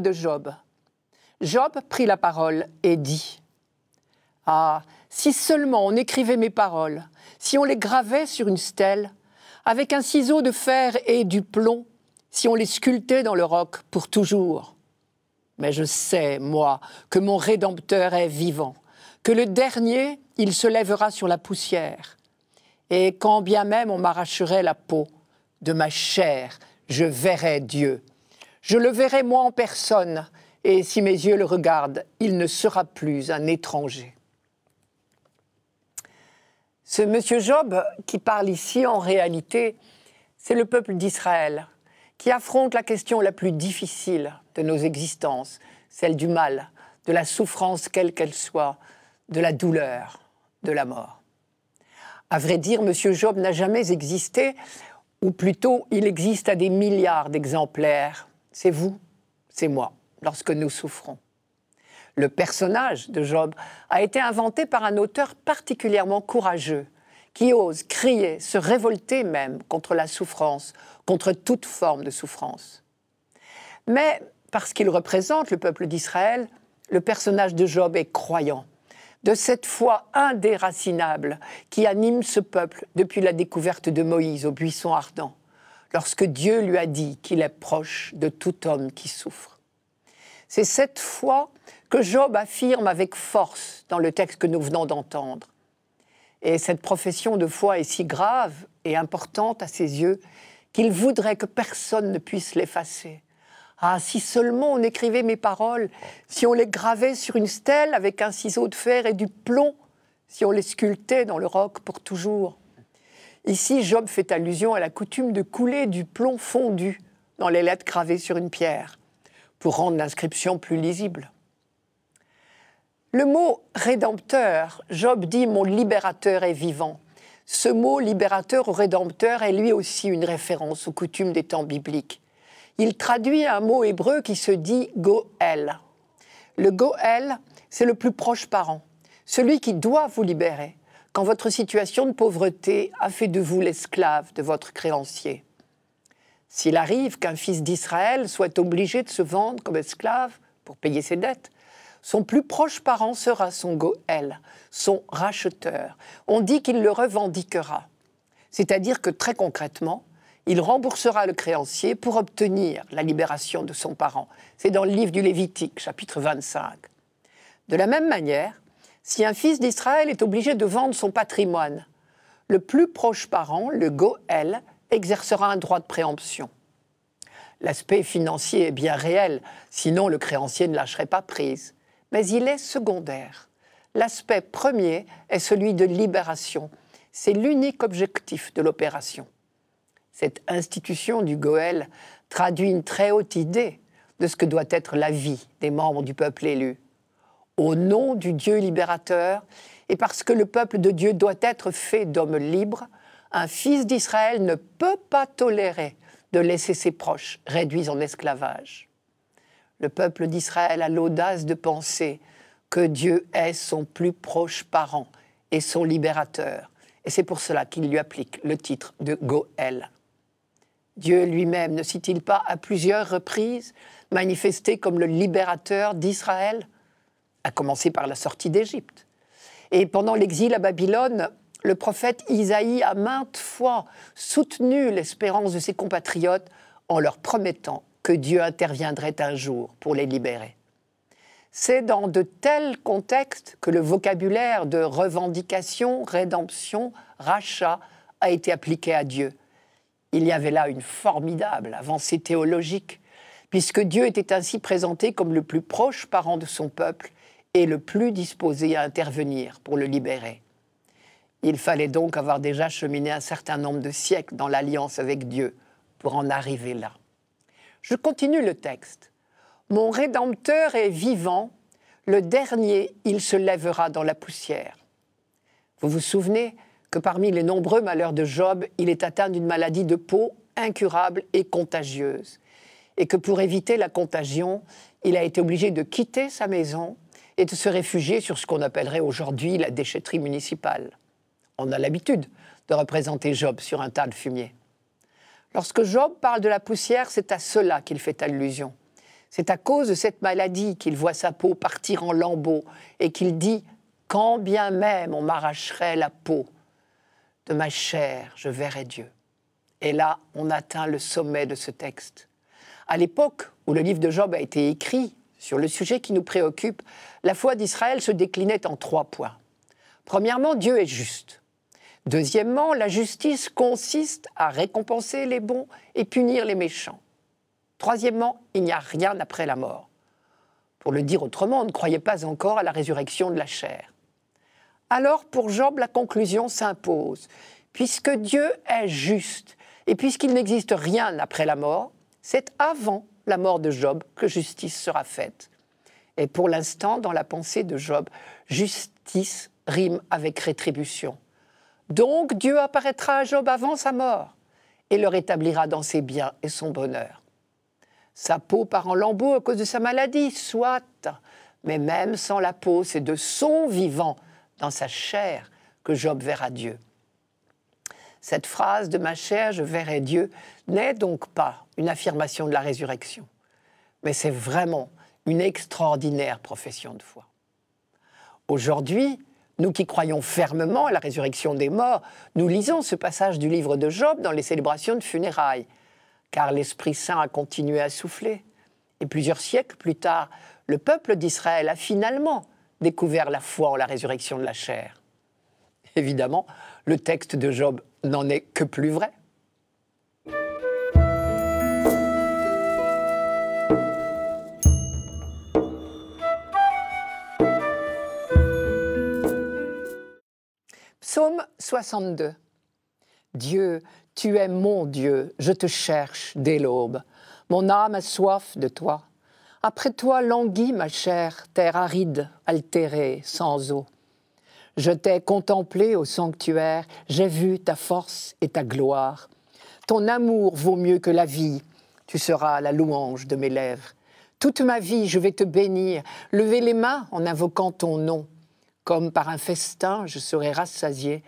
de Job. Job prit la parole et dit Ah, si seulement on écrivait mes paroles, si on les gravait sur une stèle, avec un ciseau de fer et du plomb, si on les sculptait dans le roc pour toujours. Mais je sais, moi, que mon Rédempteur est vivant, que le dernier, il se lèvera sur la poussière. Et quand bien même on m'arracherait la peau, de ma chair, je verrai Dieu. Je le verrai moi en personne, et si mes yeux le regardent, il ne sera plus un étranger. Ce monsieur Job qui parle ici, en réalité, c'est le peuple d'Israël qui affronte la question la plus difficile de nos existences, celle du mal, de la souffrance quelle qu'elle soit, de la douleur, de la mort. À vrai dire, monsieur Job n'a jamais existé, ou plutôt il existe à des milliards d'exemplaires c'est vous, c'est moi, lorsque nous souffrons. Le personnage de Job a été inventé par un auteur particulièrement courageux, qui ose crier, se révolter même contre la souffrance, contre toute forme de souffrance. Mais parce qu'il représente le peuple d'Israël, le personnage de Job est croyant, de cette foi indéracinable qui anime ce peuple depuis la découverte de Moïse au buisson ardent lorsque Dieu lui a dit qu'il est proche de tout homme qui souffre. C'est cette foi que Job affirme avec force dans le texte que nous venons d'entendre. Et cette profession de foi est si grave et importante à ses yeux qu'il voudrait que personne ne puisse l'effacer. Ah, si seulement on écrivait mes paroles, si on les gravait sur une stèle avec un ciseau de fer et du plomb, si on les sculptait dans le roc pour toujours. Ici, Job fait allusion à la coutume de couler du plomb fondu dans les lettres gravées sur une pierre, pour rendre l'inscription plus lisible. Le mot rédempteur, Job dit mon libérateur est vivant. Ce mot libérateur ou rédempteur est lui aussi une référence aux coutumes des temps bibliques. Il traduit un mot hébreu qui se dit Goël. Le Goël, c'est le plus proche parent, celui qui doit vous libérer, quand votre situation de pauvreté a fait de vous l'esclave de votre créancier. S'il arrive qu'un fils d'Israël soit obligé de se vendre comme esclave pour payer ses dettes, son plus proche parent sera son goël, son racheteur. On dit qu'il le revendiquera. C'est-à-dire que très concrètement, il remboursera le créancier pour obtenir la libération de son parent. C'est dans le livre du Lévitique, chapitre 25. De la même manière, si un fils d'Israël est obligé de vendre son patrimoine, le plus proche parent, le Goël, exercera un droit de préemption. L'aspect financier est bien réel, sinon le créancier ne lâcherait pas prise. Mais il est secondaire. L'aspect premier est celui de libération. C'est l'unique objectif de l'opération. Cette institution du Goël traduit une très haute idée de ce que doit être la vie des membres du peuple élu au nom du Dieu libérateur, et parce que le peuple de Dieu doit être fait d'hommes libres, un fils d'Israël ne peut pas tolérer de laisser ses proches réduits en esclavage. Le peuple d'Israël a l'audace de penser que Dieu est son plus proche parent et son libérateur, et c'est pour cela qu'il lui applique le titre de Goël. Dieu lui-même ne s'est-il pas à plusieurs reprises manifesté comme le libérateur d'Israël à commencer par la sortie d'Égypte. Et pendant l'exil à Babylone, le prophète Isaïe a maintes fois soutenu l'espérance de ses compatriotes en leur promettant que Dieu interviendrait un jour pour les libérer. C'est dans de tels contextes que le vocabulaire de revendication, rédemption, rachat a été appliqué à Dieu. Il y avait là une formidable avancée théologique, puisque Dieu était ainsi présenté comme le plus proche parent de son peuple le plus disposé à intervenir pour le libérer. Il fallait donc avoir déjà cheminé un certain nombre de siècles dans l'alliance avec Dieu pour en arriver là. Je continue le texte. Mon Rédempteur est vivant, le dernier, il se lèvera dans la poussière. Vous vous souvenez que parmi les nombreux malheurs de Job, il est atteint d'une maladie de peau incurable et contagieuse, et que pour éviter la contagion, il a été obligé de quitter sa maison et de se réfugier sur ce qu'on appellerait aujourd'hui la déchetterie municipale. On a l'habitude de représenter Job sur un tas de fumier. Lorsque Job parle de la poussière, c'est à cela qu'il fait allusion. C'est à cause de cette maladie qu'il voit sa peau partir en lambeaux et qu'il dit Quand bien même on m'arracherait la peau de ma chair, je verrai Dieu. Et là, on atteint le sommet de ce texte. À l'époque où le livre de Job a été écrit, sur le sujet qui nous préoccupe, la foi d'Israël se déclinait en trois points. Premièrement, Dieu est juste. Deuxièmement, la justice consiste à récompenser les bons et punir les méchants. Troisièmement, il n'y a rien après la mort. Pour le dire autrement, on ne croyait pas encore à la résurrection de la chair. Alors pour Job, la conclusion s'impose. Puisque Dieu est juste et puisqu'il n'existe rien après la mort, c'est avant la mort de Job que justice sera faite. Et pour l'instant, dans la pensée de Job, justice rime avec rétribution. Donc Dieu apparaîtra à Job avant sa mort et le rétablira dans ses biens et son bonheur. Sa peau part en lambeaux à cause de sa maladie, soit, mais même sans la peau, c'est de son vivant, dans sa chair, que Job verra Dieu. Cette phrase de ma chère, je verrai Dieu, n'est donc pas une affirmation de la résurrection, mais c'est vraiment une extraordinaire profession de foi. Aujourd'hui, nous qui croyons fermement à la résurrection des morts, nous lisons ce passage du livre de Job dans les célébrations de funérailles, car l'Esprit Saint a continué à souffler. Et plusieurs siècles plus tard, le peuple d'Israël a finalement découvert la foi en la résurrection de la chair. Évidemment, le texte de Job n'en est que plus vrai. Psaume 62. Dieu, tu es mon Dieu, je te cherche dès l'aube. Mon âme a soif de toi. Après toi languit ma chair, terre aride, altérée, sans eau. Je t'ai contemplé au sanctuaire, j'ai vu ta force et ta gloire. Ton amour vaut mieux que la vie, tu seras la louange de mes lèvres. Toute ma vie, je vais te bénir, lever les mains en invoquant ton nom. Comme par un festin, je serai rassasié,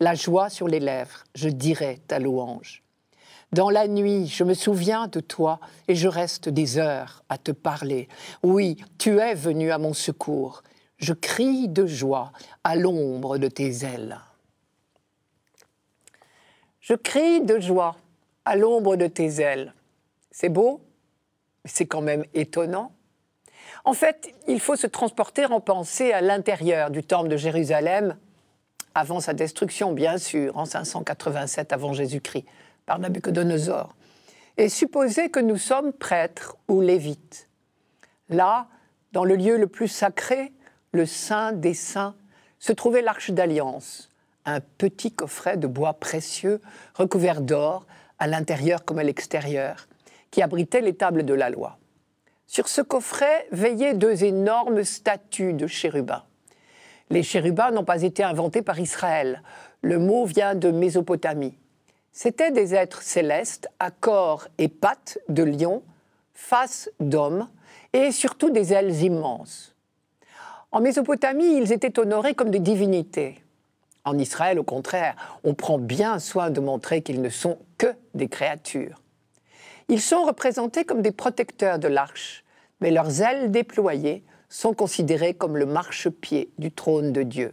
la joie sur les lèvres, je dirai ta louange. Dans la nuit, je me souviens de toi et je reste des heures à te parler. Oui, tu es venu à mon secours je crie de joie à l'ombre de tes ailes. Je crie de joie à l'ombre de tes ailes. C'est beau, mais c'est quand même étonnant. En fait, il faut se transporter en pensée à l'intérieur du temple de Jérusalem, avant sa destruction, bien sûr, en 587 avant Jésus-Christ, par Nabuchodonosor, et supposer que nous sommes prêtres ou lévites. Là, dans le lieu le plus sacré, le Saint des Saints, se trouvait l'Arche d'Alliance, un petit coffret de bois précieux recouvert d'or, à l'intérieur comme à l'extérieur, qui abritait les tables de la loi. Sur ce coffret veillaient deux énormes statues de chérubins. Les chérubins n'ont pas été inventés par Israël. Le mot vient de Mésopotamie. C'étaient des êtres célestes à corps et pattes de lion, face d'homme et surtout des ailes immenses. En Mésopotamie, ils étaient honorés comme des divinités. En Israël, au contraire, on prend bien soin de montrer qu'ils ne sont que des créatures. Ils sont représentés comme des protecteurs de l'arche, mais leurs ailes déployées sont considérées comme le marchepied du trône de Dieu.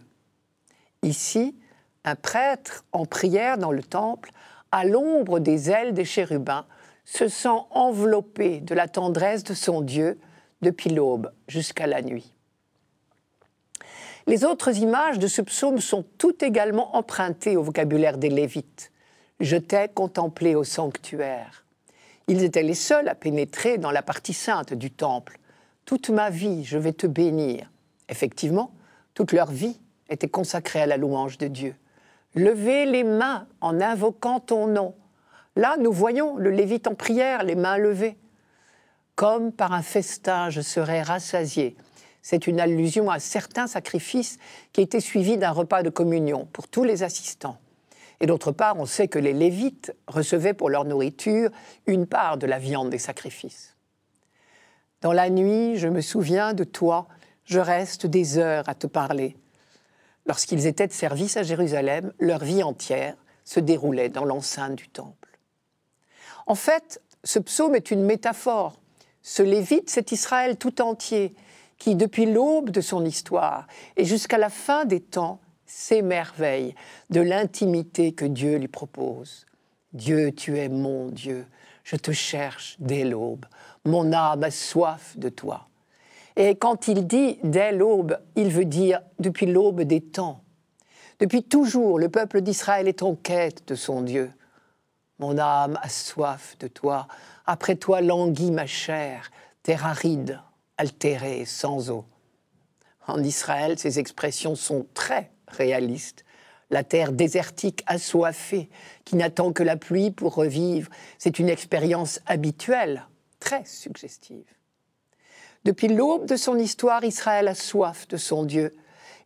Ici, un prêtre en prière dans le temple, à l'ombre des ailes des chérubins, se sent enveloppé de la tendresse de son Dieu depuis l'aube jusqu'à la nuit. Les autres images de ce psaume sont toutes également empruntées au vocabulaire des Lévites. Je t'ai contemplé au sanctuaire. Ils étaient les seuls à pénétrer dans la partie sainte du temple. Toute ma vie, je vais te bénir. Effectivement, toute leur vie était consacrée à la louange de Dieu. Levez les mains en invoquant ton nom. Là, nous voyons le Lévite en prière, les mains levées. Comme par un festin, je serai rassasié. C'est une allusion à certains sacrifices qui étaient suivis d'un repas de communion pour tous les assistants. Et d'autre part, on sait que les Lévites recevaient pour leur nourriture une part de la viande des sacrifices. Dans la nuit, je me souviens de toi, je reste des heures à te parler. Lorsqu'ils étaient de service à Jérusalem, leur vie entière se déroulait dans l'enceinte du temple. En fait, ce psaume est une métaphore. Ce Lévite, c'est Israël tout entier, qui, depuis l'aube de son histoire et jusqu'à la fin des temps, s'émerveille de l'intimité que Dieu lui propose. Dieu, tu es mon Dieu, je te cherche dès l'aube, mon âme a soif de toi. Et quand il dit dès l'aube, il veut dire depuis l'aube des temps. Depuis toujours, le peuple d'Israël est en quête de son Dieu. Mon âme a soif de toi, après toi languit ma chair, terre aride altérée, sans eau. En Israël, ces expressions sont très réalistes. La terre désertique, assoiffée, qui n'attend que la pluie pour revivre, c'est une expérience habituelle, très suggestive. Depuis l'aube de son histoire, Israël a soif de son Dieu,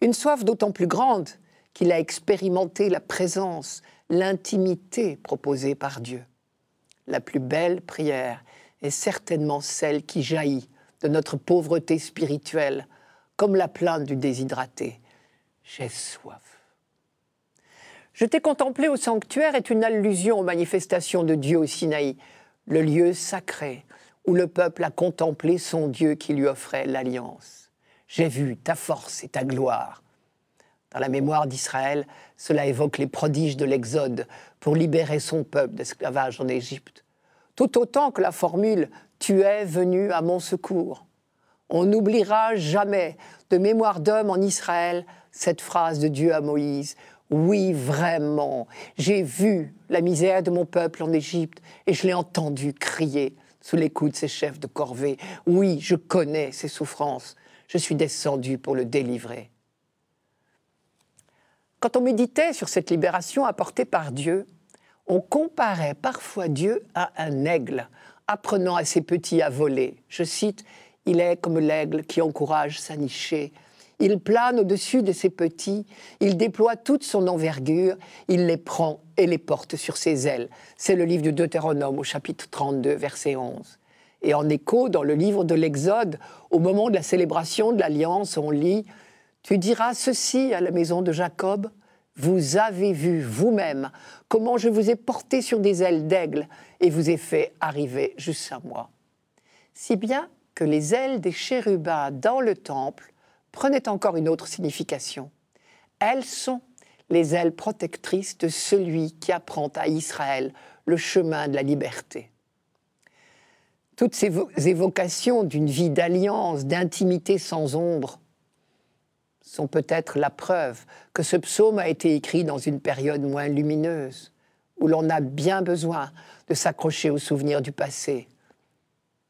une soif d'autant plus grande qu'il a expérimenté la présence, l'intimité proposée par Dieu. La plus belle prière est certainement celle qui jaillit de notre pauvreté spirituelle, comme la plainte du déshydraté. J'ai soif. Je t'ai contemplé au sanctuaire est une allusion aux manifestations de Dieu au Sinaï, le lieu sacré où le peuple a contemplé son Dieu qui lui offrait l'alliance. J'ai vu ta force et ta gloire. Dans la mémoire d'Israël, cela évoque les prodiges de l'Exode pour libérer son peuple d'esclavage en Égypte tout autant que la formule Tu es venu à mon secours. On n'oubliera jamais, de mémoire d'homme en Israël, cette phrase de Dieu à Moïse. Oui, vraiment, j'ai vu la misère de mon peuple en Égypte et je l'ai entendu crier sous les coups de ses chefs de corvée. Oui, je connais ses souffrances. Je suis descendu pour le délivrer. Quand on méditait sur cette libération apportée par Dieu, on comparait parfois Dieu à un aigle apprenant à ses petits à voler. Je cite, Il est comme l'aigle qui encourage sa nichée. Il plane au-dessus de ses petits, il déploie toute son envergure, il les prend et les porte sur ses ailes. C'est le livre du Deutéronome au chapitre 32, verset 11. Et en écho, dans le livre de l'Exode, au moment de la célébration de l'Alliance, on lit Tu diras ceci à la maison de Jacob, vous avez vu vous-même comment je vous ai porté sur des ailes d'aigle et vous ai fait arriver jusqu'à moi. Si bien que les ailes des chérubins dans le temple prenaient encore une autre signification. Elles sont les ailes protectrices de celui qui apprend à Israël le chemin de la liberté. Toutes ces évocations d'une vie d'alliance, d'intimité sans ombre, sont peut-être la preuve que ce psaume a été écrit dans une période moins lumineuse, où l'on a bien besoin de s'accrocher aux souvenirs du passé.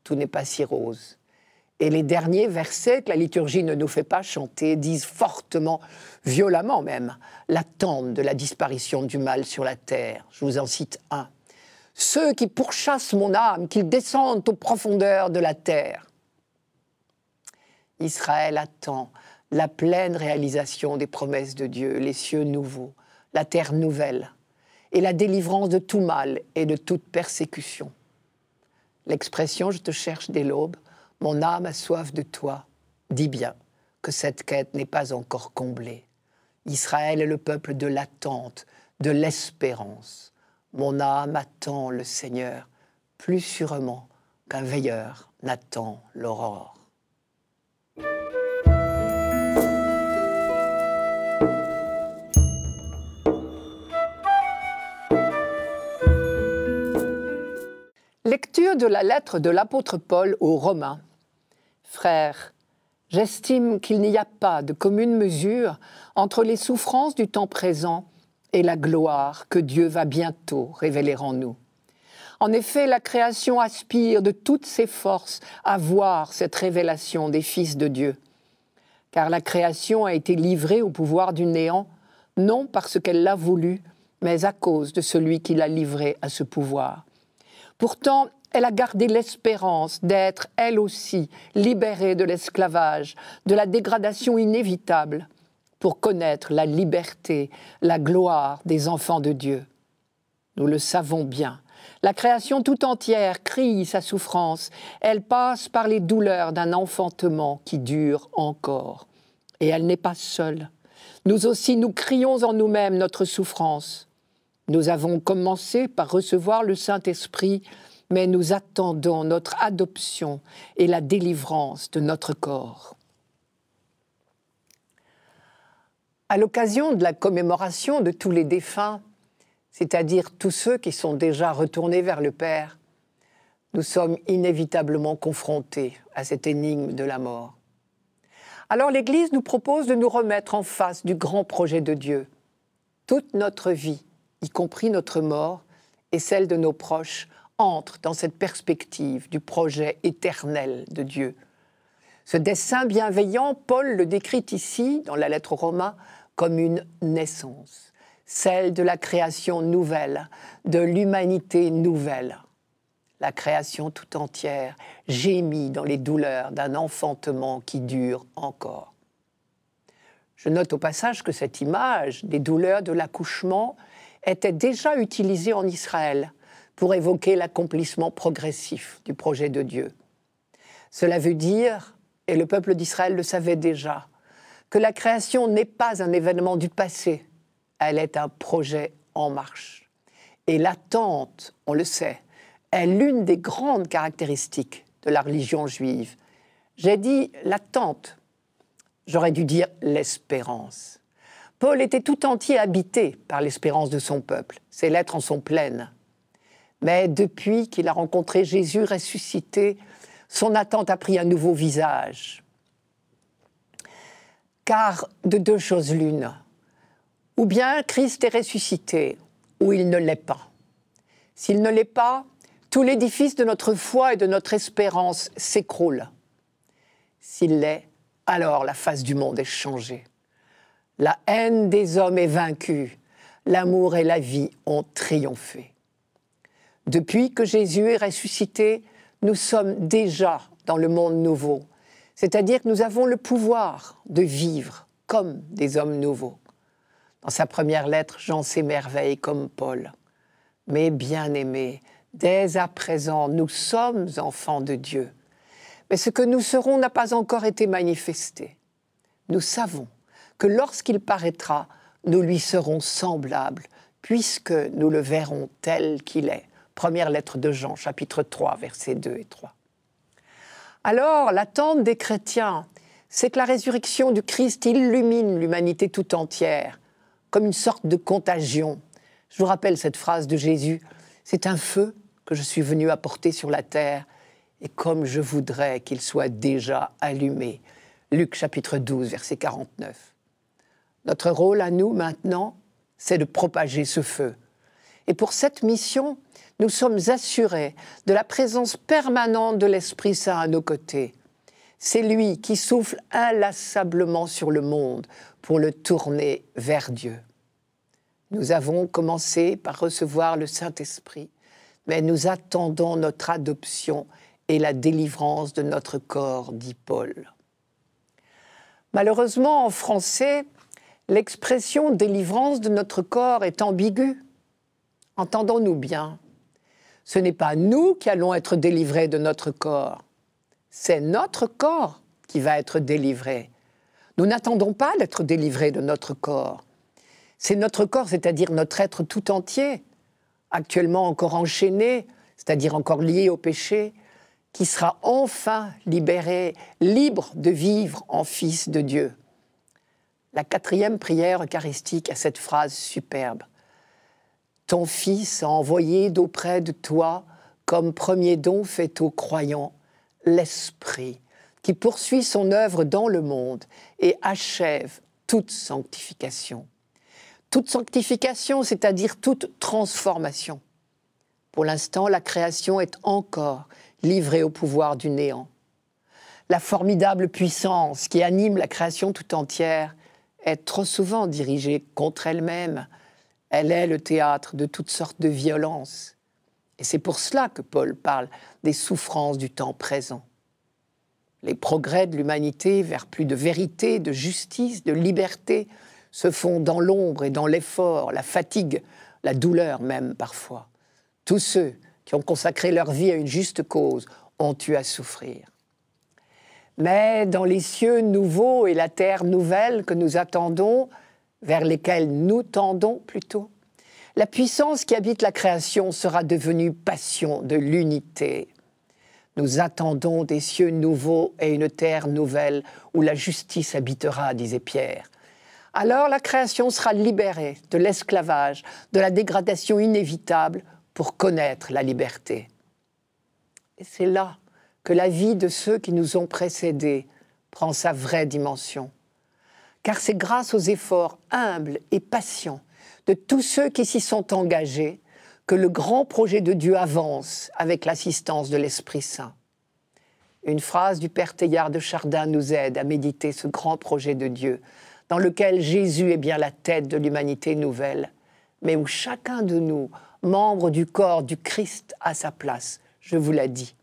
Tout n'est pas si rose. Et les derniers versets que la liturgie ne nous fait pas chanter disent fortement, violemment même, l'attente de la disparition du mal sur la terre. Je vous en cite un. Ceux qui pourchassent mon âme, qu'ils descendent aux profondeurs de la terre. Israël attend la pleine réalisation des promesses de Dieu, les cieux nouveaux, la terre nouvelle, et la délivrance de tout mal et de toute persécution. L'expression Je te cherche dès l'aube, mon âme a soif de toi, dit bien que cette quête n'est pas encore comblée. Israël est le peuple de l'attente, de l'espérance. Mon âme attend le Seigneur plus sûrement qu'un veilleur n'attend l'aurore. Lecture de la lettre de l'apôtre Paul aux Romains. Frères, j'estime qu'il n'y a pas de commune mesure entre les souffrances du temps présent et la gloire que Dieu va bientôt révéler en nous. En effet, la création aspire de toutes ses forces à voir cette révélation des fils de Dieu. Car la création a été livrée au pouvoir du néant, non parce qu'elle l'a voulu, mais à cause de celui qui l'a livrée à ce pouvoir. Pourtant, elle a gardé l'espérance d'être, elle aussi, libérée de l'esclavage, de la dégradation inévitable, pour connaître la liberté, la gloire des enfants de Dieu. Nous le savons bien. La création tout entière crie sa souffrance. Elle passe par les douleurs d'un enfantement qui dure encore. Et elle n'est pas seule. Nous aussi, nous crions en nous-mêmes notre souffrance. Nous avons commencé par recevoir le Saint-Esprit, mais nous attendons notre adoption et la délivrance de notre corps. À l'occasion de la commémoration de tous les défunts, c'est-à-dire tous ceux qui sont déjà retournés vers le Père, nous sommes inévitablement confrontés à cette énigme de la mort. Alors l'Église nous propose de nous remettre en face du grand projet de Dieu. Toute notre vie y compris notre mort et celle de nos proches, entre dans cette perspective du projet éternel de Dieu. Ce dessein bienveillant, Paul le décrit ici, dans la lettre aux Romains, comme une naissance, celle de la création nouvelle, de l'humanité nouvelle. La création tout entière gémit dans les douleurs d'un enfantement qui dure encore. Je note au passage que cette image des douleurs de l'accouchement était déjà utilisé en Israël pour évoquer l'accomplissement progressif du projet de Dieu. Cela veut dire, et le peuple d'Israël le savait déjà, que la création n'est pas un événement du passé, elle est un projet en marche. Et l'attente, on le sait, est l'une des grandes caractéristiques de la religion juive. J'ai dit l'attente, j'aurais dû dire l'espérance. Paul était tout entier habité par l'espérance de son peuple. Ses lettres en sont pleines. Mais depuis qu'il a rencontré Jésus ressuscité, son attente a pris un nouveau visage. Car de deux choses l'une, ou bien Christ est ressuscité, ou il ne l'est pas. S'il ne l'est pas, tout l'édifice de notre foi et de notre espérance s'écroule. S'il l'est, alors la face du monde est changée. La haine des hommes est vaincue, l'amour et la vie ont triomphé. Depuis que Jésus est ressuscité, nous sommes déjà dans le monde nouveau, c'est-à-dire que nous avons le pouvoir de vivre comme des hommes nouveaux. Dans sa première lettre, Jean s'émerveille comme Paul. Mais bien-aimés, dès à présent, nous sommes enfants de Dieu. Mais ce que nous serons n'a pas encore été manifesté. Nous savons que lorsqu'il paraîtra, nous lui serons semblables, puisque nous le verrons tel qu'il est. Première lettre de Jean, chapitre 3, versets 2 et 3. Alors, l'attente des chrétiens, c'est que la résurrection du Christ illumine l'humanité tout entière, comme une sorte de contagion. Je vous rappelle cette phrase de Jésus, c'est un feu que je suis venu apporter sur la terre, et comme je voudrais qu'il soit déjà allumé. Luc chapitre 12, verset 49. Notre rôle à nous maintenant, c'est de propager ce feu. Et pour cette mission, nous sommes assurés de la présence permanente de l'Esprit Saint à nos côtés. C'est lui qui souffle inlassablement sur le monde pour le tourner vers Dieu. Nous avons commencé par recevoir le Saint-Esprit, mais nous attendons notre adoption et la délivrance de notre corps, dit Paul. Malheureusement, en français, L'expression délivrance de notre corps est ambiguë. Entendons-nous bien. Ce n'est pas nous qui allons être délivrés de notre corps. C'est notre corps qui va être délivré. Nous n'attendons pas d'être délivrés de notre corps. C'est notre corps, c'est-à-dire notre être tout entier, actuellement encore enchaîné, c'est-à-dire encore lié au péché, qui sera enfin libéré, libre de vivre en fils de Dieu la quatrième prière eucharistique a cette phrase superbe. Ton Fils a envoyé d'auprès de toi, comme premier don fait aux croyants, l'Esprit, qui poursuit son œuvre dans le monde et achève toute sanctification. Toute sanctification, c'est-à-dire toute transformation. Pour l'instant, la création est encore livrée au pouvoir du néant. La formidable puissance qui anime la création tout entière est trop souvent dirigée contre elle-même. Elle est le théâtre de toutes sortes de violences. Et c'est pour cela que Paul parle des souffrances du temps présent. Les progrès de l'humanité vers plus de vérité, de justice, de liberté se font dans l'ombre et dans l'effort, la fatigue, la douleur même parfois. Tous ceux qui ont consacré leur vie à une juste cause ont eu à souffrir mais dans les cieux nouveaux et la terre nouvelle que nous attendons, vers lesquels nous tendons plutôt. La puissance qui habite la création sera devenue passion de l'unité. Nous attendons des cieux nouveaux et une terre nouvelle où la justice habitera, disait Pierre. Alors la création sera libérée de l'esclavage, de la dégradation inévitable pour connaître la liberté. Et c'est là que la vie de ceux qui nous ont précédés prend sa vraie dimension. Car c'est grâce aux efforts humbles et patients de tous ceux qui s'y sont engagés que le grand projet de Dieu avance avec l'assistance de l'Esprit Saint. Une phrase du Père Teilhard de Chardin nous aide à méditer ce grand projet de Dieu, dans lequel Jésus est bien la tête de l'humanité nouvelle, mais où chacun de nous, membre du corps du Christ, a sa place, je vous l'ai dit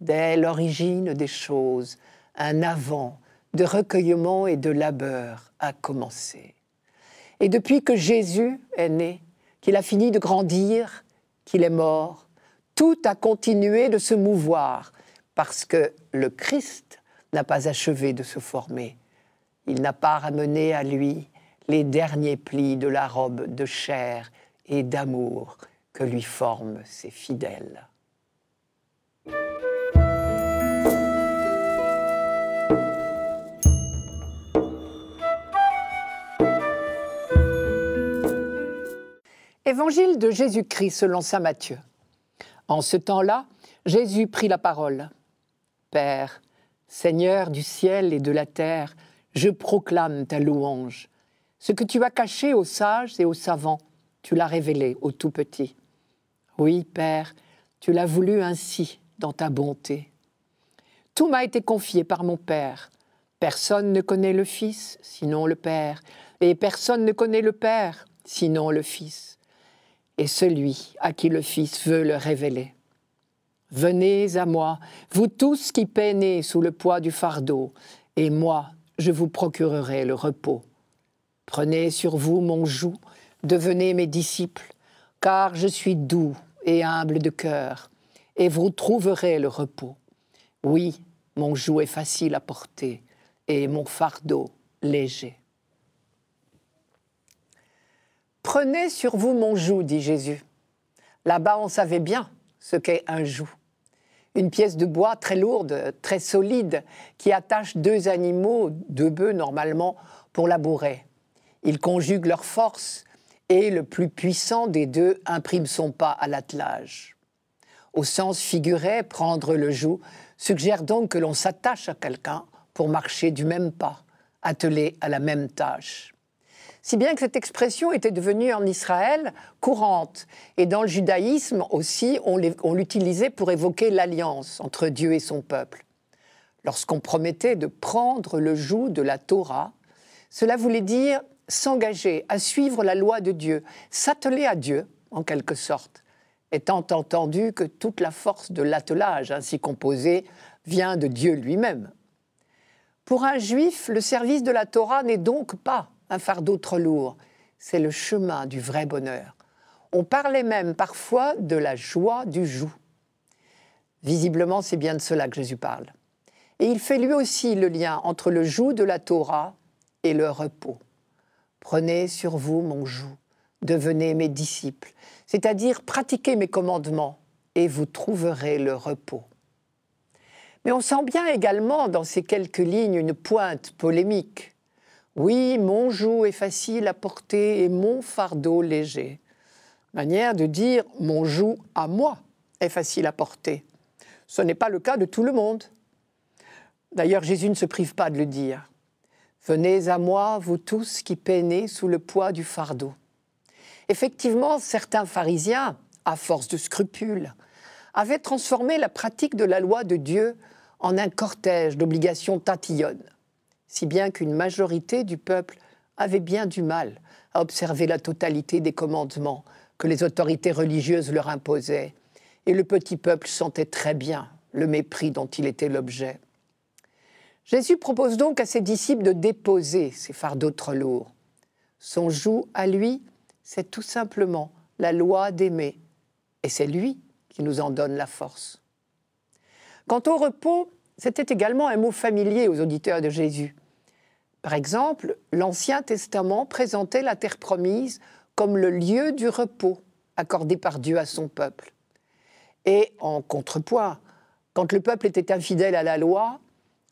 dès l'origine des choses, un avant de recueillement et de labeur a commencé. Et depuis que Jésus est né, qu'il a fini de grandir, qu'il est mort, tout a continué de se mouvoir, parce que le Christ n'a pas achevé de se former. Il n'a pas ramené à lui les derniers plis de la robe de chair et d'amour que lui forment ses fidèles. Évangile de Jésus-Christ selon Saint Matthieu. En ce temps-là, Jésus prit la parole. Père, Seigneur du ciel et de la terre, je proclame ta louange. Ce que tu as caché aux sages et aux savants, tu l'as révélé aux tout petits. Oui, Père, tu l'as voulu ainsi dans ta bonté. Tout m'a été confié par mon Père. Personne ne connaît le Fils sinon le Père, et personne ne connaît le Père sinon le Fils et celui à qui le Fils veut le révéler. Venez à moi, vous tous qui peinez sous le poids du fardeau, et moi, je vous procurerai le repos. Prenez sur vous mon joug, devenez mes disciples, car je suis doux et humble de cœur, et vous trouverez le repos. Oui, mon joug est facile à porter, et mon fardeau léger. Prenez sur vous mon joug, dit Jésus. Là-bas, on savait bien ce qu'est un joug. Une pièce de bois très lourde, très solide, qui attache deux animaux, deux bœufs normalement, pour labourer. Ils conjuguent leurs forces et le plus puissant des deux imprime son pas à l'attelage. Au sens figuré, prendre le joug suggère donc que l'on s'attache à quelqu'un pour marcher du même pas, attelé à la même tâche. Si bien que cette expression était devenue en Israël courante. Et dans le judaïsme aussi, on l'utilisait pour évoquer l'alliance entre Dieu et son peuple. Lorsqu'on promettait de prendre le joug de la Torah, cela voulait dire s'engager à suivre la loi de Dieu, s'atteler à Dieu, en quelque sorte, étant entendu que toute la force de l'attelage ainsi composé vient de Dieu lui-même. Pour un juif, le service de la Torah n'est donc pas un fardeau trop lourd. C'est le chemin du vrai bonheur. On parlait même parfois de la joie du joug. Visiblement, c'est bien de cela que Jésus parle. Et il fait lui aussi le lien entre le joug de la Torah et le repos. Prenez sur vous mon joug, devenez mes disciples, c'est-à-dire pratiquez mes commandements, et vous trouverez le repos. Mais on sent bien également dans ces quelques lignes une pointe polémique oui, mon joug est facile à porter et mon fardeau léger. Manière de dire mon joug à moi est facile à porter. Ce n'est pas le cas de tout le monde. D'ailleurs, Jésus ne se prive pas de le dire. Venez à moi, vous tous qui peinez sous le poids du fardeau. Effectivement, certains pharisiens, à force de scrupules, avaient transformé la pratique de la loi de Dieu en un cortège d'obligations tatillonnes si bien qu'une majorité du peuple avait bien du mal à observer la totalité des commandements que les autorités religieuses leur imposaient, et le petit peuple sentait très bien le mépris dont il était l'objet. Jésus propose donc à ses disciples de déposer ces fardeaux trop lourds. Son joug à lui, c'est tout simplement la loi d'aimer, et c'est lui qui nous en donne la force. Quant au repos, c'était également un mot familier aux auditeurs de Jésus. Par exemple, l'Ancien Testament présentait la terre promise comme le lieu du repos accordé par Dieu à son peuple. Et en contrepoids, quand le peuple était infidèle à la loi,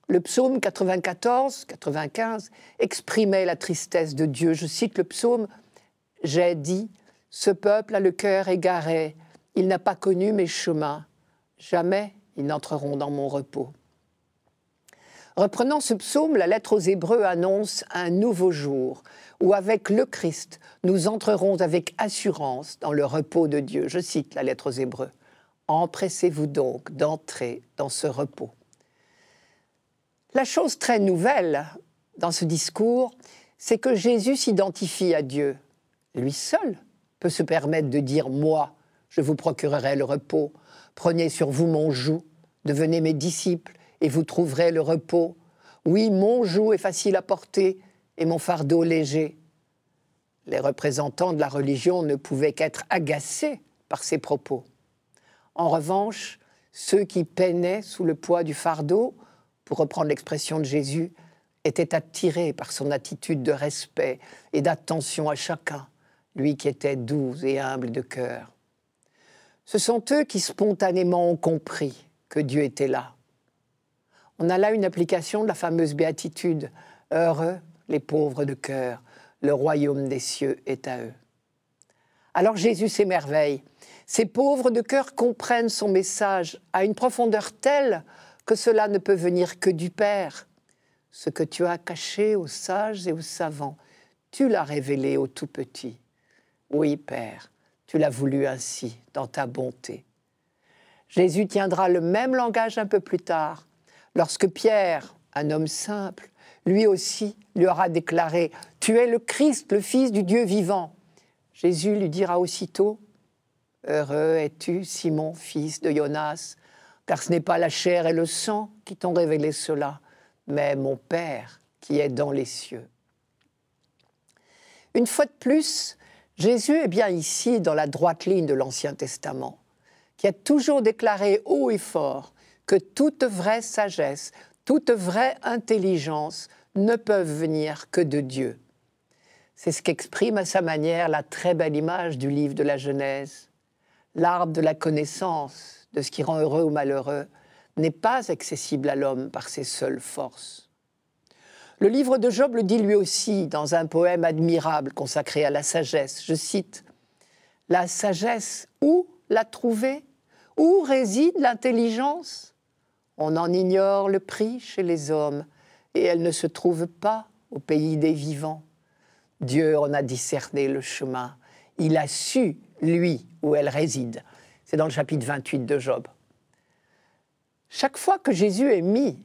le psaume 94-95 exprimait la tristesse de Dieu. Je cite le psaume J'ai dit, ce peuple a le cœur égaré, il n'a pas connu mes chemins, jamais ils n'entreront dans mon repos. Reprenant ce psaume, la lettre aux Hébreux annonce un nouveau jour où avec le Christ, nous entrerons avec assurance dans le repos de Dieu. Je cite la lettre aux Hébreux. Empressez-vous donc d'entrer dans ce repos. La chose très nouvelle dans ce discours, c'est que Jésus s'identifie à Dieu. Lui seul peut se permettre de dire ⁇ Moi, je vous procurerai le repos, prenez sur vous mon joug, devenez mes disciples, et vous trouverez le repos. Oui, mon joug est facile à porter et mon fardeau léger. Les représentants de la religion ne pouvaient qu'être agacés par ces propos. En revanche, ceux qui peinaient sous le poids du fardeau, pour reprendre l'expression de Jésus, étaient attirés par son attitude de respect et d'attention à chacun, lui qui était doux et humble de cœur. Ce sont eux qui spontanément ont compris que Dieu était là, on a là une application de la fameuse béatitude. Heureux les pauvres de cœur, le royaume des cieux est à eux. Alors Jésus s'émerveille. Ces pauvres de cœur comprennent son message à une profondeur telle que cela ne peut venir que du Père. Ce que tu as caché aux sages et aux savants, tu l'as révélé aux tout petits. Oui, Père, tu l'as voulu ainsi, dans ta bonté. Jésus tiendra le même langage un peu plus tard lorsque Pierre, un homme simple, lui aussi lui aura déclaré Tu es le Christ, le Fils du Dieu vivant. Jésus lui dira aussitôt Heureux es-tu, Simon, fils de Jonas, car ce n'est pas la chair et le sang qui t'ont révélé cela, mais mon Père qui est dans les cieux. Une fois de plus, Jésus est bien ici dans la droite ligne de l'Ancien Testament, qui a toujours déclaré haut et fort que toute vraie sagesse, toute vraie intelligence ne peuvent venir que de Dieu. C'est ce qu'exprime à sa manière la très belle image du livre de la Genèse. L'arbre de la connaissance, de ce qui rend heureux ou malheureux, n'est pas accessible à l'homme par ses seules forces. Le livre de Job le dit lui aussi dans un poème admirable consacré à la sagesse. Je cite La sagesse, où la trouver Où réside l'intelligence on en ignore le prix chez les hommes, et elle ne se trouve pas au pays des vivants. Dieu en a discerné le chemin. Il a su, lui, où elle réside. C'est dans le chapitre 28 de Job. Chaque fois que Jésus est mis